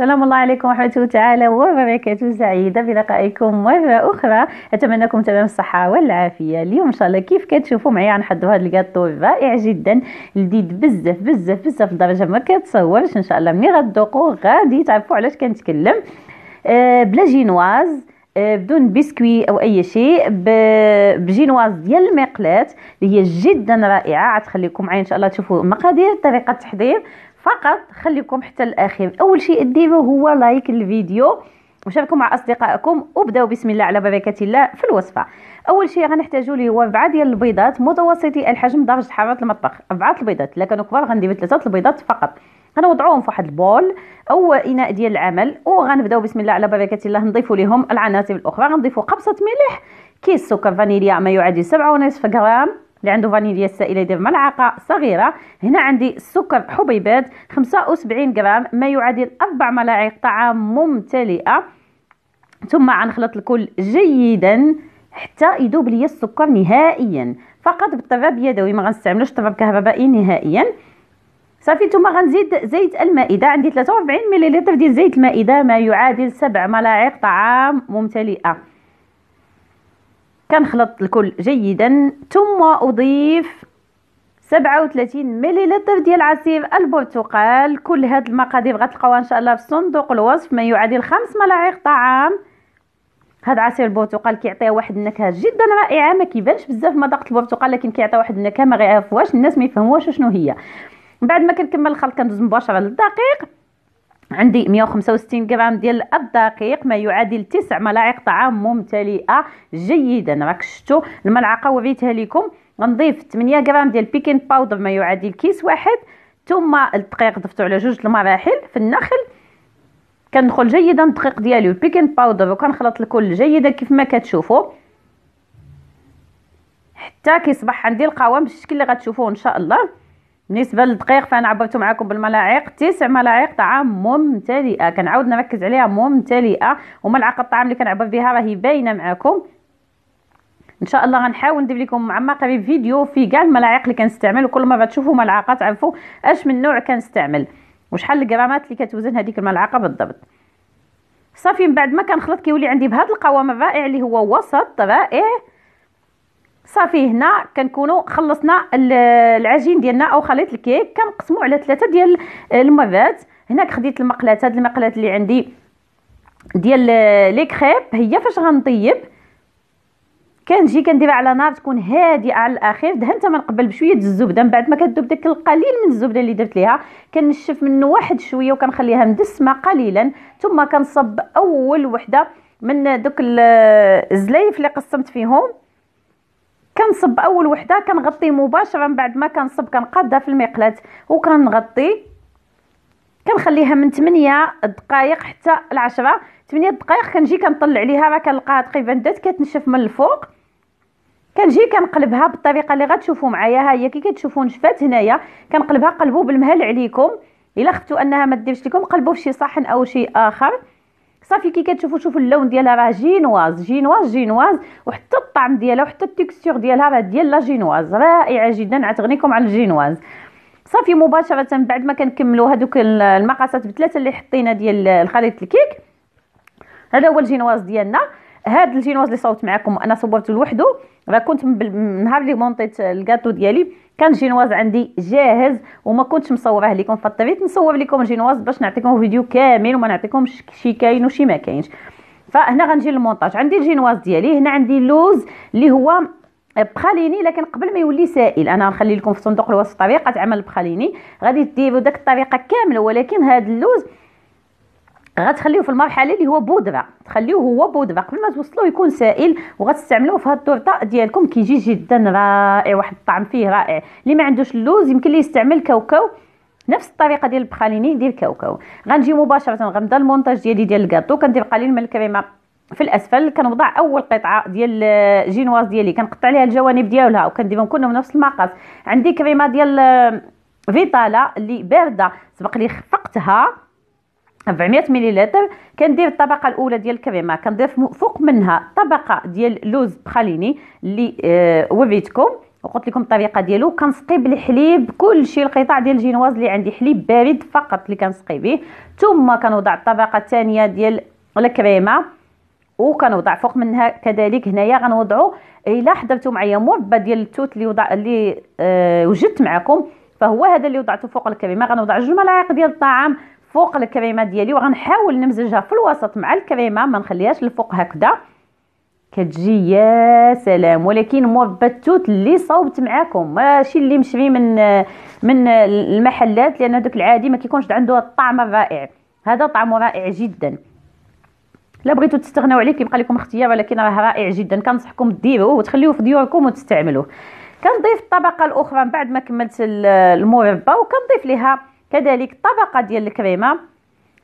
السلام الله عليكم ورحمة الله تعالى وبركاته سعيدة بلقائكم مرة أخرى لكم تمام الصحة والعافية اليوم إن شاء الله كيف كتشوفوا معايا غنحضروا هذا الكاطو رائع جدا لذيذ بزاف بزاف بزاف لدرجة ما كتصورش إن شاء الله ملي غدوقو غادي تعرفوا علاش كنتكلم أه بلا جينواز آه، بدون بسكوي او اي شيء بجينواز ديال المقلات اللي هي جدا رائعه غتخليكم معايا ان شاء الله تشوفوا مقادير طريقه التحضير فقط خليكم حتى الاخير اول شيء ديروا هو لايك للفيديو وشاركوا مع اصدقائكم وبداو بسم الله على بركه الله في الوصفه اول شيء غنحتاجوا ليه هو ربعه ديال البيضات متوسطي الحجم درجه حراره المطبخ ربعه البيضات الا كانوا كبار غندير ثلاثه البيضات فقط غنوضعوهم في واحد البول او اناء ديال العمل وغنبداو بسم الله على بركه الله نضيفوا لهم العناصر الاخرى غنضيفوا قبصه ملح كيس سكر فانيليا ما يعادل 7.5 غرام اللي عنده فانيليا السائله يدير ملعقه صغيره هنا عندي السكر حبيبات 75 غرام ما يعادل اربع ملاعق طعام ممتلئه ثم غنخلط الكل جيدا حتى يذوب لي السكر نهائيا فقط بالطراب يدوي ما غنستعملوش طراب كهربائي نهائيا صافي ثم غنزيد زيت المائده عندي 43 ملل ديال زيت المائده ما يعادل سبع ملاعق طعام ممتلئه كنخلط الكل جيدا ثم اضيف 37 مليلتر ديال عصير البرتقال كل هاد المقادير غتلقاوها ان شاء الله في صندوق الوصف ما يعادل خمس ملاعق طعام هاد عصير البرتقال كيعطيها واحد النكهه جدا رائعه ما كيبانش بزاف مذاق البرتقال لكن كيعطي واحد النكهه ما غيعرفوهاش الناس ما يفهموهاش شنو هي من بعد ما كنكمل الخلط كندوز مباشره للدقيق عندي 165 غرام ديال الاب دقيق ما يعادل 9 ملاعق طعام ممتلئه جيدا راك شفتوا الملعقه وريتها لكم غنضيف 8 غرام ديال بيكين باودر ما يعادل كيس واحد ثم الدقيق ضفتو على جوج المراحل في النخل كندخل جيدا الدقيق ديالي والبيكين باودر وكنخلط الكل جيدا كيف ما كتشوفوا حتى كيصبح عندي القوام بالشكل اللي غتشوفوه ان شاء الله بالنسبه للدقيق فانا عبرت معكم بالملاعق تسع ملاعق طعام ممتلئه كنعاود نركز عليها ممتلئه وملعقه الطعام اللي كنعبر بها راهي باينه معكم ان شاء الله غنحاول ندير لكم مع قريب فيديو في كاع الملاعق اللي كنستعمل وكل مره تشوفوا ملعقه تعرفوا اش من نوع كنستعمل وشحال الجرامات اللي كتوزن هذيك الملعقه بالضبط صافي من بعد ما كنخلط كيولي عندي بهذا القوام الرائع اللي هو وسط رائع صافي هنا كنكونوا خلصنا العجين ديالنا او خليط الكيك كنقسمو على ثلاثه ديال المبات هناك خديت المقلات هاد المقلات اللي عندي ديال لي كريب هي فاش غنطيب كنجي كنديرها على نار تكون هادئه على الاخير دهنتها من قبل بشويه الزبده من بعد ما كتذوب داك القليل من الزبده اللي درت ليها كنشف منه واحد شويه وكنخليها مدسمه قليلا ثم كنصب اول وحده من دوك الزلايف اللي قسمت فيهم كنصب اول وحده كنغطي مباشره من بعد ما كنصب كنقادها في المقلاه وكنغطي كنخليها من 8 دقائق حتى ل 10 8 دقائق كنجي كنطلع عليها راه كنلقاها تقريبا بدات كتنشف من الفوق كنجي كنقلبها بالطريقه اللي غتشوفوا معايا ها هي كي كتشوفوا نشفات هنايا كنقلبها قلبوا بالمهل عليكم الا خفتوا انها ما ديرش لكم قلبوا في شي صحن او شي اخر صافي كي كتشوفوا شوفوا اللون ديالها راه جينواز جينواز جينواز وحتى الطعم ديالها وحتى التكستور ديالها راه ديال لا جينواز رائعه جدا عتغنيكم على الجينواز صافي مباشره بعد ما كنكملوا هذوك المقاسات بثلاثه اللي حطينا ديال الخليط الكيك هذا هو الجينواز ديالنا هاد الجينواز اللي صوت معكم انا صورته لوحده راه كنت نهار اللي مونطيت الكاطو ديالي كان الجينواز عندي جاهز وما كنتش مصوراه لكم فاضطريت نصور لكم الجينواز باش نعطيكم فيديو كامل وما نعطيكمش شي كاين وشي ما كاينش فهنا غنجي للمونتاج عندي الجينواز ديالي هنا عندي اللوز اللي هو بخاليني لكن قبل ما يولي سائل انا غنخلي لكم في صندوق الوصف طريقه عمل البخاليني غادي ديروا داك الطريقه كامله ولكن هذا اللوز غتخليوه في المرحله اللي هو بودره تخليوه هو بودره قبل ما توصلوا يكون سائل وغتستعملوه في هاد التورته ديالكم كيجي جدا رائع واحد الطعم فيه رائع اللي ما عندوش اللوز يمكن ليه يستعمل كاوكاو نفس الطريقه ديال البخاليني ندير كاوكاو غنجي مباشره غنبدا المونتاج ديالي ديال الكاطو كندير قليل من الكريمه في الاسفل كنوضع اول قطعه ديال الجينواز ديالي كنقطع ليها الجوانب ديالها وكنديرهم كلهم نفس المقاس عندي كريمه ديال فيتالا اللي بارده سبق لي خفقتها 400 مليلتر كندير الطبقه الاولى ديال الكريمه كنضيف فوق منها طبقه ديال لوز بخاليني اللي آه وريتكم وقلت لكم الطريقه ديالو كنسقي بالحليب كلشي القطاع ديال الجينواز اللي عندي حليب بارد فقط اللي كنسقي به ثم كنوضع الطبقه الثانيه ديال الكريمه وكنوضع فوق منها كذلك هنايا غنوضعوا الا حضرتوا معايا مربى ديال التوت اللي وضع اللي آه وجدت معكم فهو هذا اللي وضعته فوق الكريمه غنوضع جوج ملاعق ديال الطعام فوق الكريمه ديالي وغنحاول نمزجها في الوسط مع الكريمه ما نخليهاش الفوق هكذا كتجي يا سلام ولكن مربى التوت اللي صوبت معاكم ماشي اللي مشري من من المحلات لان هذوك العادي ما كيكونش عنده الطعم الرائع هذا طعمه رائع جدا لا بغيتو تستغناو عليه كيبقى لكم اختيار ولكن راه رائع جدا كنصحكم ديروه وتخليوه في ديوركم وتستعملوه كنضيف الطبقه الاخرى من بعد ما كملت المربى وكنضيف ليها كذلك طبقه ديال الكريمه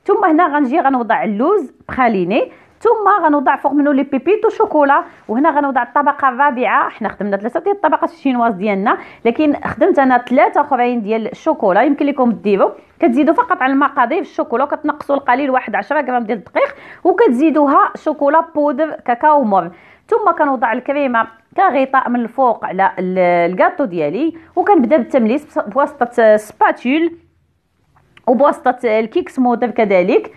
ثم هنا غنجي غنوضع اللوز بخاليني ثم غنوضع فوق منه لي بيبيتو شوكولا وهنا غنوضع الطبقه الرابعه حنا خدمنا ثلاثه ديال الطبقات الشينواز ديالنا لكن خدمت انا ثلاثه اخرين ديال الشوكولا يمكن لكم ديروا كتزيدوا فقط على المقادير الشوكولا كتنقصوا القليل واحد 10 غرام ديال الدقيق وكتزيدوها شوكولا بودر كاكاو مر ثم كنوضع الكريمه كغطاء من الفوق على الكاطو ديالي وكنبدا بالتمليس بواسطه سباتول وبواسطه الكيكس موضب كذلك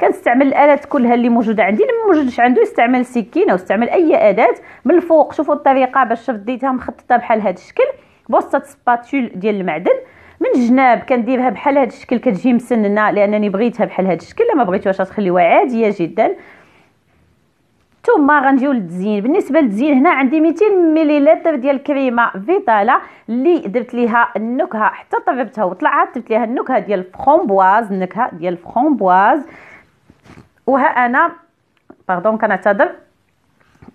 كنستعمل الالات كلها اللي موجوده عندي اللي موجودش عنده يستعمل سكينه ويستعمل اي اداه من الفوق شوفوا الطريقه باش رديتها مخططه بحال هذا الشكل بواسطه سباتول ديال المعدن من الجناب كنديرها بحال هذا الشكل كتجي مسننه لانني بغيتها بحال هذا الشكل ما بغيتوهاش غتخليوها عاديه جدا ثم غنجيو للتزيين بالنسبه للتزيين هنا عندي 200 مليلتر ديال الكريمه فيتالا اللي درت ليها النكهه حتى طربتها وطلعت درت ليها النكهه ديال الفرومبواز النكهه ديال الفرومبواز وها انا باردون كنعتذر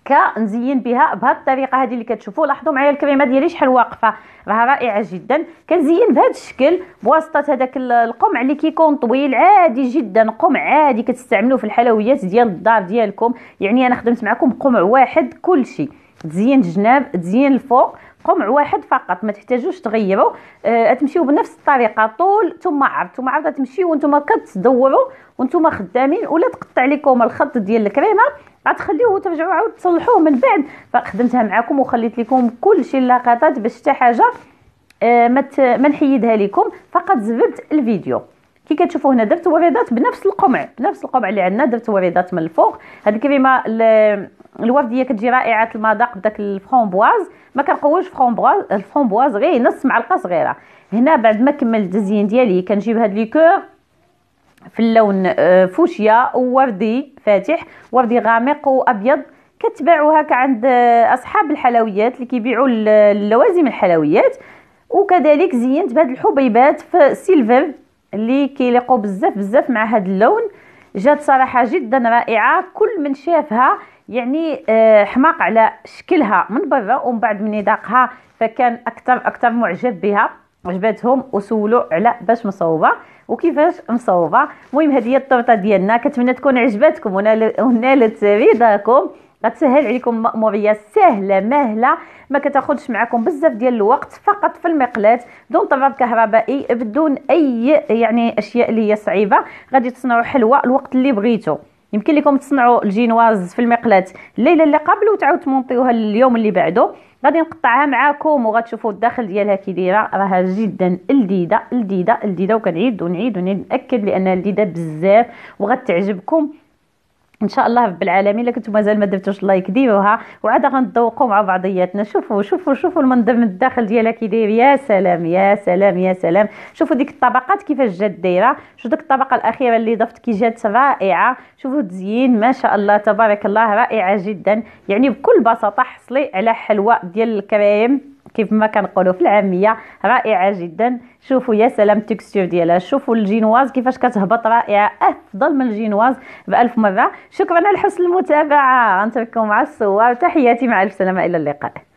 كنزين نزين بها بهذه الطريقه هذه اللي كتشوفوا لاحظوا معايا الكريمه ديالي شحال واقفه راه رائعه جدا كنزين بهذا الشكل بواسطه هذاك القمع اللي كيكون طويل عادي جدا قمع عادي كتستعملوه في الحلويات ديال الدار ديالكم يعني انا خدمت معكم قمع واحد كلشي تزين الجناب تزين الفوق قمع واحد فقط ما تحتاجوش تغيروا آه تمشيو بنفس الطريقه طول ثم عرض ثم عرض تمشيو وانتم كتدوروا وانتم خدامين ولا تقطع لكم الخط ديال الكريمه غتخليوه وترجعوا عاود تصلحوه من بعد فخدمتها معكم وخليت لكم كل شيء اللقطات باش حتى حاجه آه ما ما نحيدها لكم فقط زبدت الفيديو كي كتشوفوا هنا درت وريضات بنفس القمع بنفس القمع اللي عندنا درت وريضات من الفوق هذه الكريمه الورديه كتجي رائعه المذاق بداك الفرومبواز ما كنقويش فرومبواز الفرومبواز غير نص معلقه صغيره هنا بعد ما كملت التزيين ديالي كنجيب هاد ليكور في اللون آه، فوشيا ووردي فاتح وردي غامق وابيض كتباعوا هكا عند آه، اصحاب الحلويات اللي كيبيعوا اللوازم الحلويات وكذلك زينت بهاد الحبيبات في سيلفر اللي كيليقوا بزاف بزاف مع هاد اللون جات صراحه جدا رائعه كل من شافها يعني آه، حماق على شكلها من برا ومن بعد من يذاقها فكان اكثر اكثر معجب بها عجباتهم وسولوا على باش مصوبه وكيفاش مصوبه المهم هذه هي الطرطه ديالنا كنتمنى تكون عجباتكم ونالت رضاكم غتسهل عليكم المأمورية سهلة مهلة ما كتاخدش معكم بزاف ديال الوقت فقط في المقلاة بدون طراب كهربائي بدون أي يعني أشياء اللي هي صعيبة غادي تصنعوا حلوة الوقت اللي بغيتو يمكن لكم تصنعوا الجينواز في المقلاة الليلة اللي قبل وتعاود تمونطيوها اليوم اللي بعده غادي نقطعها معاكم وغتشوفوا الداخل ديالها كي دايره راها جدا لذيذه لذيذه لذيذه وكنعيد ونعيد ونعيد ناكد لانها لذيذه بزاف وغتعجبكم ان شاء الله رب العالمين الا كنتو مازال ما درتوش لايك ديروها وعاد غنتذوقوا مع بعضياتنا شوفوا شوفوا شوفوا المنظر من الداخل ديالها كي داير يا سلام يا سلام يا سلام شوفوا ديك الطبقات كيفاش جات دايره شوفوا ديك الطبقه الاخيره اللي ضفت كي جات رائعه شوفوا تزيين ما شاء الله تبارك الله رائعه جدا يعني بكل بساطه حصلي على حلوه ديال الكريم كيف ما كنقولوا في العاميه رائعه جدا شوفوا يا سلام التكستور ديالها شوفوا الجينواز كيفاش كتهبط رائعه افضل من الجينواز بألف مره شكرا على حسن المتابعه غنترككم مع الصور تحياتي مع الف سلامه الى اللقاء